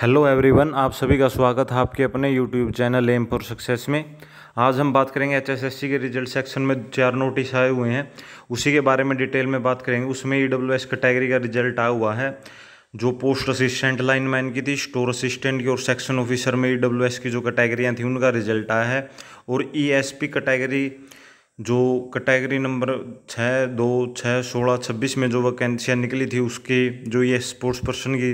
hello everyone आप सभी का स्वागत है आपके अपने YouTube channel M for success में आज हम बात करेंगे एचएसएससी के रिजल्ट सेक्शन में चार नोटिस आए हुए हैं उसी के बारे में डिटेल में बात करेंगे उसमें ई डब्ल्यू एस कैटेगरी का रिजल्ट आया हुआ है जो पोस्ट असिस्टेंट लाइनमैन की थी स्टोर असिस्टेंट की और सेक्शन ऑफिसर में ई डब्ल्यू एस की जो कैटेगरियाँ थी उनका रिजल्ट आया है और ई एस पी कैटेगरी जो कैटेगरी नंबर छः दो छः सोलह छब्बीस में जो वैकेंसियाँ निकली थी उसके जो ये स्पोर्ट्स पर्सन की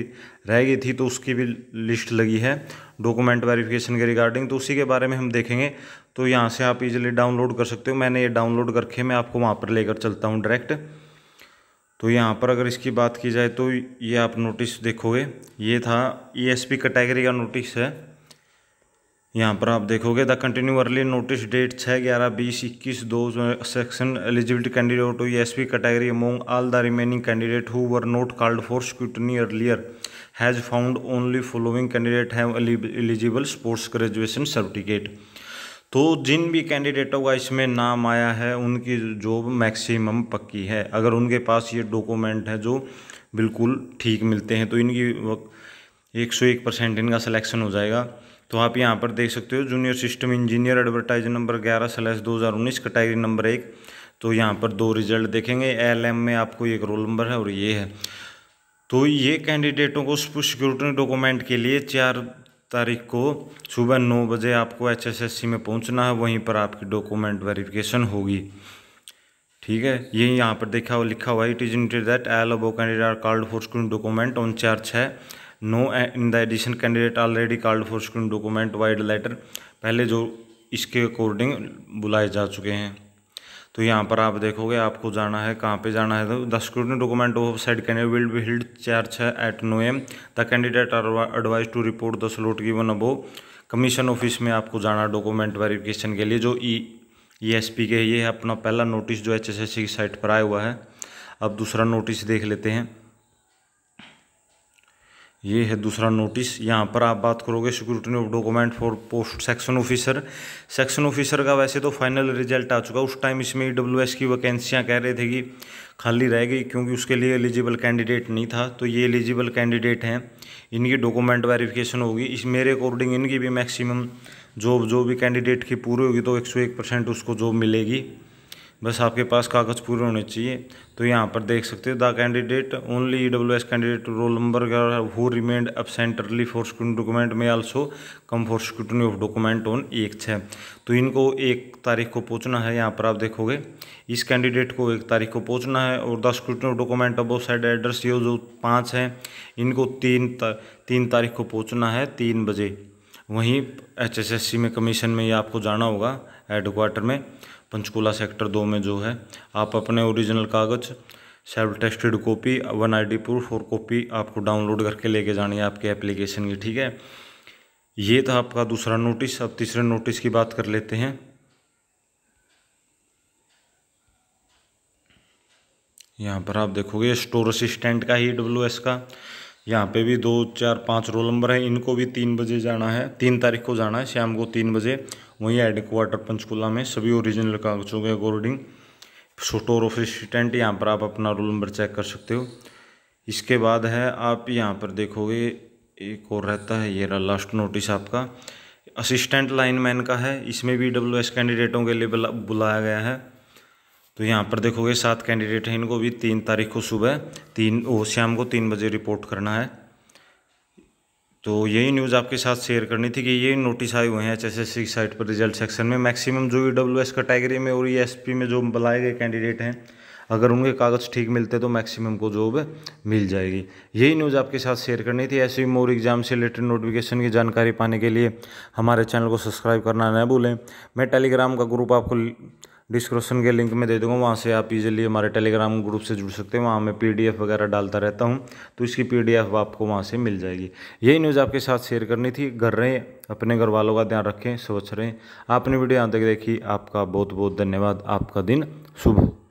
रह गई थी तो उसकी भी लिस्ट लगी है डॉक्यूमेंट वेरिफिकेशन के रिगार्डिंग तो उसी के बारे में हम देखेंगे तो यहाँ से आप इजीली डाउनलोड कर सकते हो मैंने ये डाउनलोड करके मैं आपको वहाँ पर लेकर चलता हूँ डायरेक्ट तो यहाँ पर अगर इसकी बात की जाए तो ये आप नोटिस देखोगे ये था ई एस पी कैटेगरी का नोटिस है यहाँ पर आप देखोगे the continue early notice date छः ग्यारह बीस इक्कीस दो section eligibility candidate to S P category among all the remaining candidate who were not called for scrutiny earlier has found only following candidate have eligible sports graduation certificate तो जिन भी कैंडिडेटों का इसमें नाम आया है उनकी जॉब मैक्सिमम पक्की है अगर उनके पास ये डॉक्यूमेंट है जो बिल्कुल ठीक मिलते हैं तो इनकी एक सौ एक परसेंट इनका सिलेक्शन हो जाएगा तो आप यहाँ पर देख सकते हो junior system engineer advertise number ग्यारह स्लैस दो हज़ार उन्नीस कैटेगरी नंबर एक तो यहाँ पर दो रिजल्ट देखेंगे एल एम में आपको एक रोल नंबर है और ये है तो ये कैंडिडेटों को सिक्योरिटी डॉक्यूमेंट के लिए चार तारीख को सुबह नौ बजे आपको एचएसएससी में पहुंचना है वहीं पर आपकी डॉक्यूमेंट वेरिफिकेशन होगी ठीक है ये यहाँ पर देखा हुआ लिखा हुआ it is intended that all above candidate are called for screen document on चार छः no in the addition candidate already called for screen document vide letter पहले जो इसके अकॉर्डिंग बुलाए जा चुके हैं तो यहाँ पर आप देखोगे आपको जाना है कहाँ पे जाना है तो the scrutiny document of side candidate will be held चार छः eight no M the candidate are advise to report the slot one above commission office में आपको जाना डॉक्यूमेंट वेरिफिकेशन के लिए जो ई ई एस पी के ये है अपना पहला नोटिस जो एच एस एस सी की साइट पर आया हुआ है अब दूसरा नोटिस देख लेते हैं ये है दूसरा नोटिस यहाँ पर आप बात करोगे security of document for post section officer section officer का वैसे तो फाइनल रिजल्ट आ चुका उस टाइम इसमें ई डब्ल्यू एस की वैकेंसियाँ कह रहे थे कि खाली रह गई क्योंकि उसके लिए एलिजिबल कैंडिडेट नहीं था तो ये एलिजिबल कैंडिडेट हैं इनकी डॉक्यूमेंट वेरिफिकेशन होगी इस मेरे अकॉर्डिंग इनकी भी मैक्सिमम जॉब जो भी कैंडिडेट की पूरी होगी तो एक सौ एक परसेंट उसको जॉब मिलेगी बस आपके पास कागज़ पूरे होने चाहिए तो यहाँ पर देख सकते हो the candidate only E W S candidate roll number who remained अब सेंटरली फॉर स्क्रूटनी डॉक्यूमेंट में also come for scrutiny of document on एक छः तो इनको एक तारीख को पहुँचना है यहाँ पर आप देखोगे इस कैंडिडेट को एक तारीख को पहुँचना है और द स्क्रूटनी ऑफ डॉक्यूमेंट अब साइड एड्रेस ये जो पाँच हैं इनको तीन तीन तारीख को पहुँचना है तीन बजे वहीं एच में कमीशन में ये आपको जाना होगा हेडक्वाटर में पंचकूला सेक्टर दो में जो है आप अपने ओरिजिनल कागज़ self tested copy one ID proof और कॉपी आपको डाउनलोड करके लेके जानी है आपके एप्लीकेशन की ठीक है ये था आपका दूसरा नोटिस अब तीसरे नोटिस की बात कर लेते हैं यहाँ पर आप देखोगे स्टोर असिस्टेंट का ही डब्ल्यू एस का यहाँ पे भी दो चार पाँच रोल नंबर है इनको भी तीन बजे जाना है तीन तारीख को जाना है शाम को तीन बजे वहीं हेडक्वार्टर पंचकूला में सभी ओरिजिनल कागजों के अकॉर्डिंग स्टोर ऑफ असिस्टेंट यहाँ पर आप अपना रोल नंबर चेक कर सकते हो इसके बाद है आप यहाँ पर देखोगे एक और रहता है ये रहा लास्ट नोटिस आपका असिस्टेंट लाइनमैन का है इसमें भी डब्ल्यू कैंडिडेटों के लिए बुलाया गया है तो यहाँ पर देखोगे सात कैंडिडेट हैं इनको भी तीन तारीख को सुबह तीन ओ शाम को तीन बजे रिपोर्ट करना है तो यही न्यूज़ आपके साथ शेयर करनी थी कि ये नोटिस आए हुए हैं H S S C site पर रिजल्ट सेक्शन में मैक्सिमम जो ई डब्ल्यू एस कैटेगरी में और ई एस पी में जो बुलाए गए कैंडिडेट हैं अगर उनके कागज़ ठीक मिलते तो मैक्सिमम को जॉब मिल जाएगी यही न्यूज़ आपके साथ शेयर करनी थी ही मोर एग्जाम से रिलेटेड नोटिफिकेशन की जानकारी पाने के लिए हमारे चैनल को सब्सक्राइब करना न भूलें मैं टेलीग्राम का ग्रुप आपको डिस्क्रिप्शन के लिंक में दे दूंगा वहाँ से आप इजीली हमारे टेलीग्राम ग्रुप से जुड़ सकते हैं वहाँ मैं पीडीएफ वगैरह डालता रहता हूँ तो इसकी पीडीएफ आपको वहाँ से मिल जाएगी यही न्यूज़ आपके साथ शेयर करनी थी घर रहें अपने घर वालों का ध्यान रखें स्वच्छ रहें आपने वीडियो यहाँ तक देखी आपका बहुत बहुत धन्यवाद आपका दिन शुभ